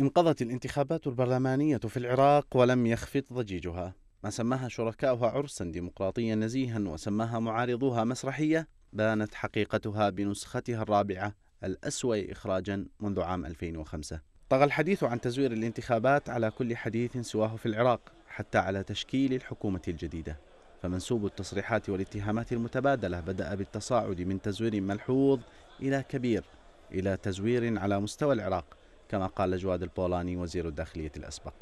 انقضت الانتخابات البرلمانية في العراق ولم يخفت ضجيجها ما سماها شركاؤها عرسا ديمقراطيا نزيها وسماها معارضوها مسرحية بانت حقيقتها بنسختها الرابعة الأسوأ إخراجا منذ عام 2005 طغى الحديث عن تزوير الانتخابات على كل حديث سواه في العراق حتى على تشكيل الحكومة الجديدة فمنسوب التصريحات والاتهامات المتبادلة بدأ بالتصاعد من تزوير ملحوظ إلى كبير إلى تزوير على مستوى العراق كما قال جواد البولاني وزير الداخلية الأسبق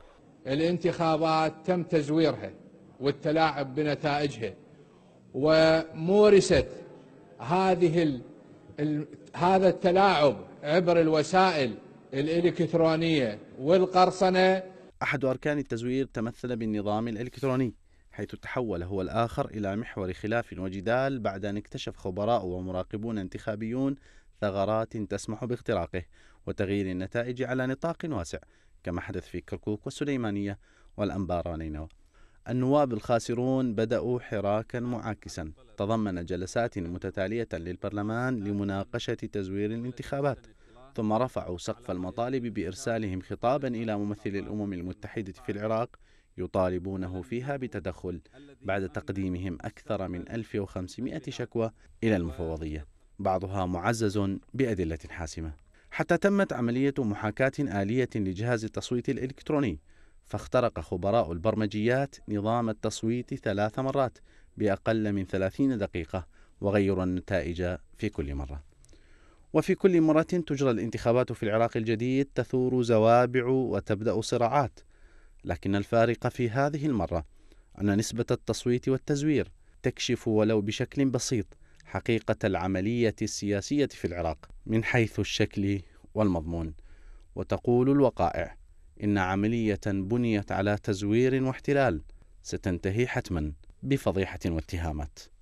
الانتخابات تم تزويرها والتلاعب بنتائجها ومورست هذه ال... ال... هذا التلاعب عبر الوسائل الإلكترونية والقرصنة أحد أركان التزوير تمثل بالنظام الإلكتروني حيث تحول هو الآخر إلى محور خلاف وجدال بعد أن اكتشف خبراء ومراقبون انتخابيون ثغرات تسمح باختراقه وتغيير النتائج على نطاق واسع كما حدث في كركوك والسليمانية والأنبار ونينوى النواب الخاسرون بدأوا حراكا معاكسا تضمن جلسات متتالية للبرلمان لمناقشة تزوير الانتخابات ثم رفعوا سقف المطالب بإرسالهم خطابا إلى ممثل الأمم المتحدة في العراق يطالبونه فيها بتدخل بعد تقديمهم أكثر من 1500 شكوى إلى المفوضية بعضها معزز بأدلة حاسمة حتى تمت عملية محاكاة آلية لجهاز التصويت الإلكتروني فاخترق خبراء البرمجيات نظام التصويت ثلاث مرات بأقل من 30 دقيقة وغيروا النتائج في كل مرة وفي كل مرة تجرى الانتخابات في العراق الجديد تثور زوابع وتبدأ صراعات لكن الفارق في هذه المرة أن نسبة التصويت والتزوير تكشف ولو بشكل بسيط حقيقة العملية السياسية في العراق من حيث الشكل والمضمون وتقول الوقائع إن عملية بنيت على تزوير واحتلال ستنتهي حتما بفضيحة واتهامات